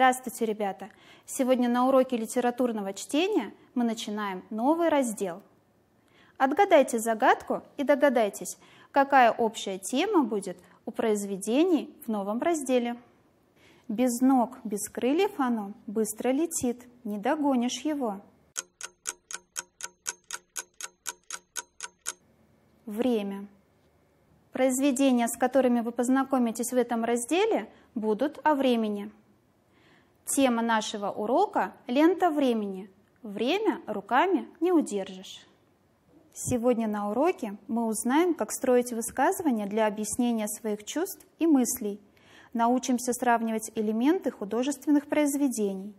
Здравствуйте, ребята! Сегодня на уроке литературного чтения мы начинаем новый раздел. Отгадайте загадку и догадайтесь, какая общая тема будет у произведений в новом разделе. Без ног, без крыльев оно быстро летит, не догонишь его. Время. Произведения, с которыми вы познакомитесь в этом разделе, будут о времени – Тема нашего урока – лента времени. Время руками не удержишь. Сегодня на уроке мы узнаем, как строить высказывания для объяснения своих чувств и мыслей. Научимся сравнивать элементы художественных произведений.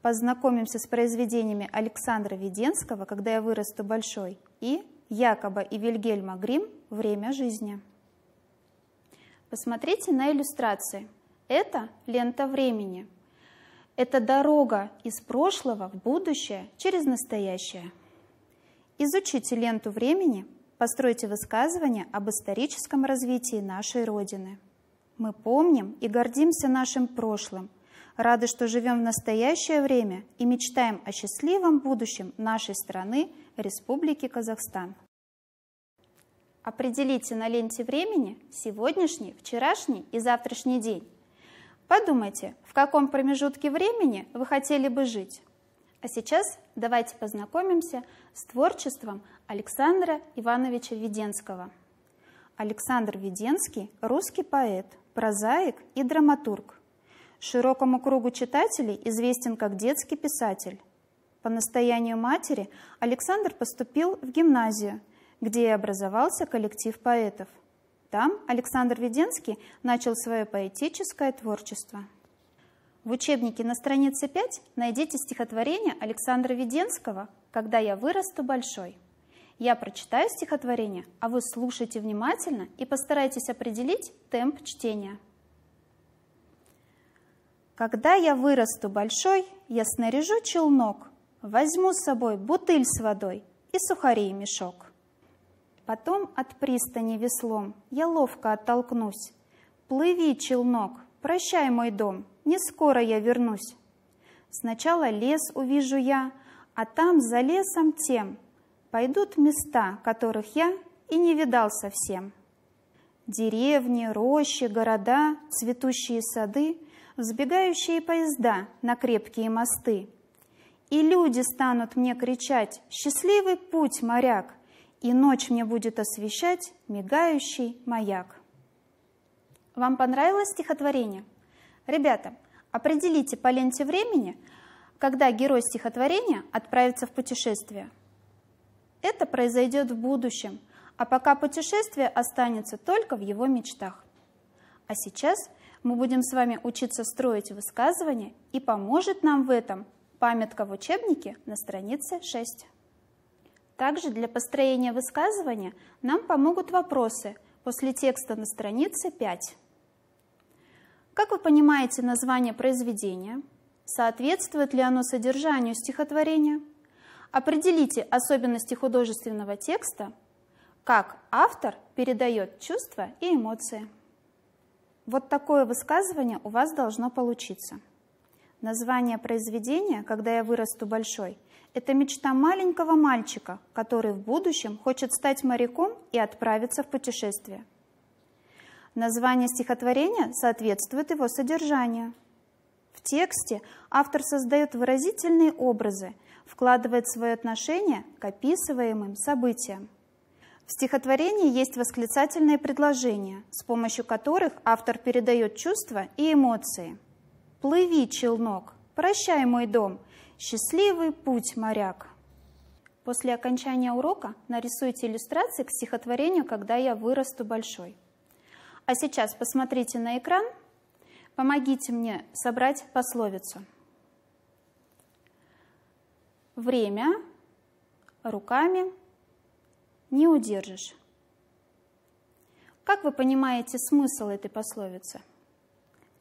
Познакомимся с произведениями Александра Веденского «Когда я вырасту большой» и Якоба и Вильгельма Грим «Время жизни». Посмотрите на иллюстрации. Это лента времени – это дорога из прошлого в будущее через настоящее. Изучите ленту времени, постройте высказывание об историческом развитии нашей Родины. Мы помним и гордимся нашим прошлым, рады, что живем в настоящее время и мечтаем о счастливом будущем нашей страны, Республики Казахстан. Определите на ленте времени сегодняшний, вчерашний и завтрашний день Подумайте, в каком промежутке времени вы хотели бы жить? А сейчас давайте познакомимся с творчеством Александра Ивановича Веденского. Александр Веденский – русский поэт, прозаик и драматург. Широкому кругу читателей известен как детский писатель. По настоянию матери Александр поступил в гимназию, где и образовался коллектив поэтов. Там Александр Веденский начал свое поэтическое творчество. В учебнике на странице 5 найдите стихотворение Александра Веденского «Когда я вырасту большой». Я прочитаю стихотворение, а вы слушайте внимательно и постарайтесь определить темп чтения. Когда я вырасту большой, я снаряжу челнок, возьму с собой бутыль с водой и сухари и мешок. Потом от пристани веслом я ловко оттолкнусь. Плыви, челнок, прощай мой дом, не скоро я вернусь. Сначала лес увижу я, а там за лесом тем Пойдут места, которых я и не видал совсем. Деревни, рощи, города, цветущие сады, Взбегающие поезда на крепкие мосты. И люди станут мне кричать «Счастливый путь, моряк!» и ночь мне будет освещать мигающий маяк. Вам понравилось стихотворение? Ребята, определите по ленте времени, когда герой стихотворения отправится в путешествие. Это произойдет в будущем, а пока путешествие останется только в его мечтах. А сейчас мы будем с вами учиться строить высказывания, и поможет нам в этом памятка в учебнике на странице 6. Также для построения высказывания нам помогут вопросы после текста на странице 5. Как вы понимаете название произведения? Соответствует ли оно содержанию стихотворения? Определите особенности художественного текста, как автор передает чувства и эмоции. Вот такое высказывание у вас должно получиться. Название произведения «Когда я вырасту большой» – это мечта маленького мальчика, который в будущем хочет стать моряком и отправиться в путешествие. Название стихотворения соответствует его содержанию. В тексте автор создает выразительные образы, вкладывает свое отношение к описываемым событиям. В стихотворении есть восклицательные предложения, с помощью которых автор передает чувства и эмоции. «Плыви, челнок! Прощай, мой дом! Счастливый путь, моряк! После окончания урока нарисуйте иллюстрации к стихотворению «Когда я вырасту большой». А сейчас посмотрите на экран, помогите мне собрать пословицу. Время руками не удержишь. Как вы понимаете смысл этой пословицы?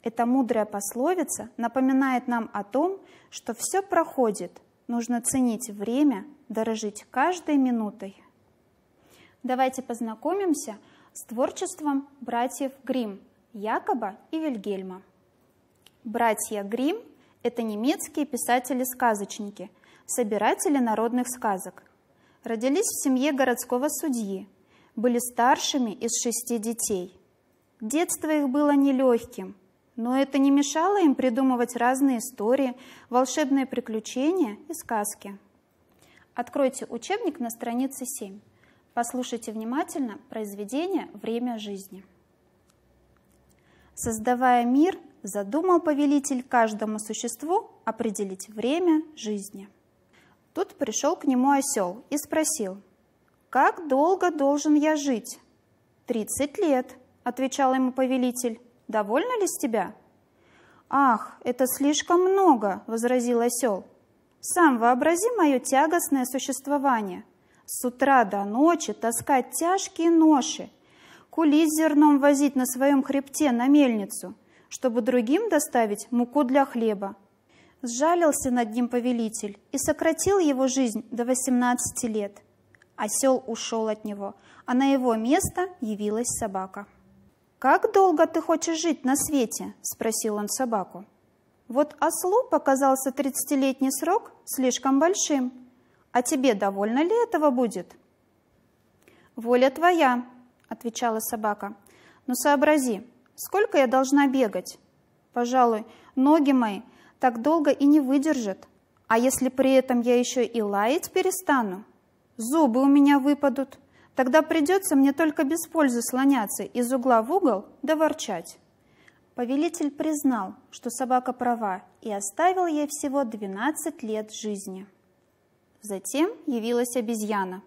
Эта мудрая пословица напоминает нам о том, что все проходит, нужно ценить время, дорожить каждой минутой. Давайте познакомимся с творчеством братьев Грим, Якоба и Вильгельма. Братья Грим – это немецкие писатели-сказочники, собиратели народных сказок. Родились в семье городского судьи, были старшими из шести детей. Детство их было нелегким – но это не мешало им придумывать разные истории, волшебные приключения и сказки. Откройте учебник на странице 7. Послушайте внимательно произведение «Время жизни». Создавая мир, задумал повелитель каждому существу определить время жизни. Тут пришел к нему осел и спросил, «Как долго должен я жить?» «Тридцать лет», — отвечал ему повелитель довольна ли с тебя?» «Ах, это слишком много!» – возразил осел. «Сам вообрази мое тягостное существование. С утра до ночи таскать тяжкие ноши, кулить зерном возить на своем хребте на мельницу, чтобы другим доставить муку для хлеба». Сжалился над ним повелитель и сократил его жизнь до 18 лет. Осел ушел от него, а на его место явилась собака. «Как долго ты хочешь жить на свете?» – спросил он собаку. «Вот ослу показался тридцатилетний срок слишком большим. А тебе довольно ли этого будет?» «Воля твоя», – отвечала собака. «Но «Ну, сообрази, сколько я должна бегать? Пожалуй, ноги мои так долго и не выдержат. А если при этом я еще и лаять перестану? Зубы у меня выпадут, Тогда придется мне только без пользы слоняться из угла в угол да ворчать. Повелитель признал, что собака права, и оставил ей всего 12 лет жизни. Затем явилась обезьяна.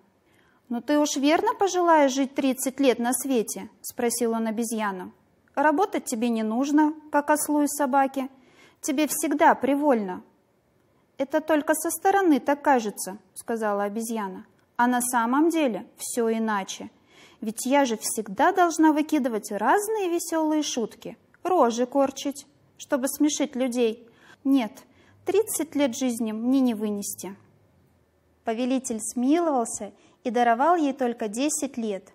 «Но ты уж верно пожелаешь жить 30 лет на свете?» – спросил он обезьяну. «Работать тебе не нужно, как ослу и собаке. Тебе всегда привольно». «Это только со стороны так кажется», – сказала обезьяна. А на самом деле все иначе. Ведь я же всегда должна выкидывать разные веселые шутки, рожи корчить, чтобы смешить людей. Нет, 30 лет жизни мне не вынести. Повелитель смиловался и даровал ей только 10 лет.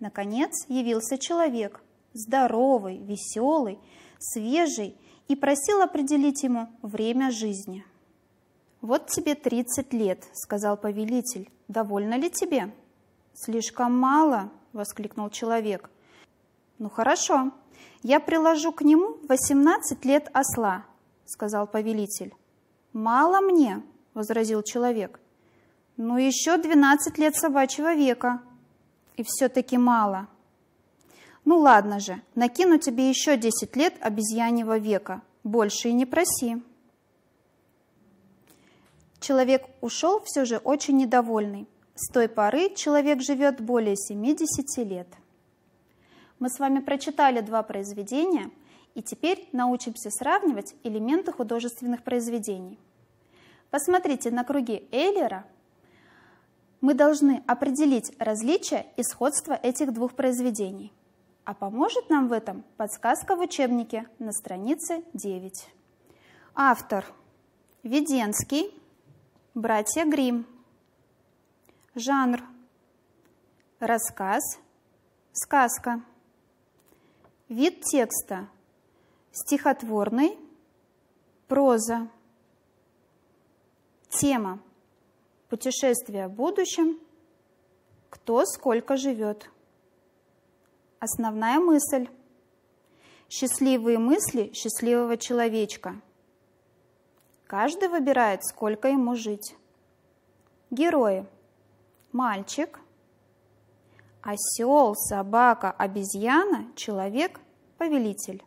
Наконец явился человек, здоровый, веселый, свежий, и просил определить ему время жизни. «Вот тебе тридцать лет», — сказал повелитель. «Довольно ли тебе?» «Слишком мало», — воскликнул человек. «Ну хорошо, я приложу к нему восемнадцать лет осла», — сказал повелитель. «Мало мне», — возразил человек. «Ну еще двенадцать лет собачьего века». «И все-таки мало». «Ну ладно же, накину тебе еще десять лет обезьяньего века. Больше и не проси». Человек ушел все же очень недовольный. С той поры человек живет более 70 лет. Мы с вами прочитали два произведения, и теперь научимся сравнивать элементы художественных произведений. Посмотрите на круги Эйлера. Мы должны определить различия и сходство этих двух произведений. А поможет нам в этом подсказка в учебнике на странице 9. Автор Веденский Братья Грим. Жанр. Рассказ. Сказка. Вид текста. Стихотворный. Проза. Тема. Путешествие в будущем. Кто сколько живет. Основная мысль. Счастливые мысли счастливого человечка – Каждый выбирает, сколько ему жить. Герои. Мальчик, осел, собака, обезьяна, человек, повелитель.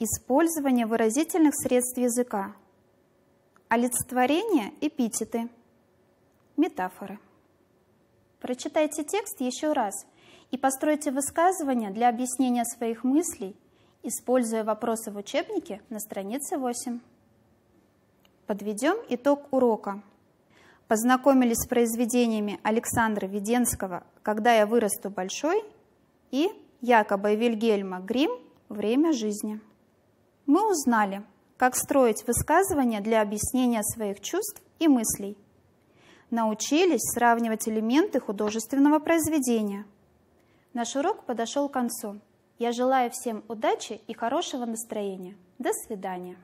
Использование выразительных средств языка. Олицетворение, эпитеты, метафоры. Прочитайте текст еще раз и постройте высказывание для объяснения своих мыслей, используя вопросы в учебнике на странице 8. Подведем итог урока. Познакомились с произведениями Александра Веденского «Когда я вырасту большой» и Якоба и Вильгельма Грим «Время жизни». Мы узнали, как строить высказывания для объяснения своих чувств и мыслей. Научились сравнивать элементы художественного произведения. Наш урок подошел к концу. Я желаю всем удачи и хорошего настроения. До свидания.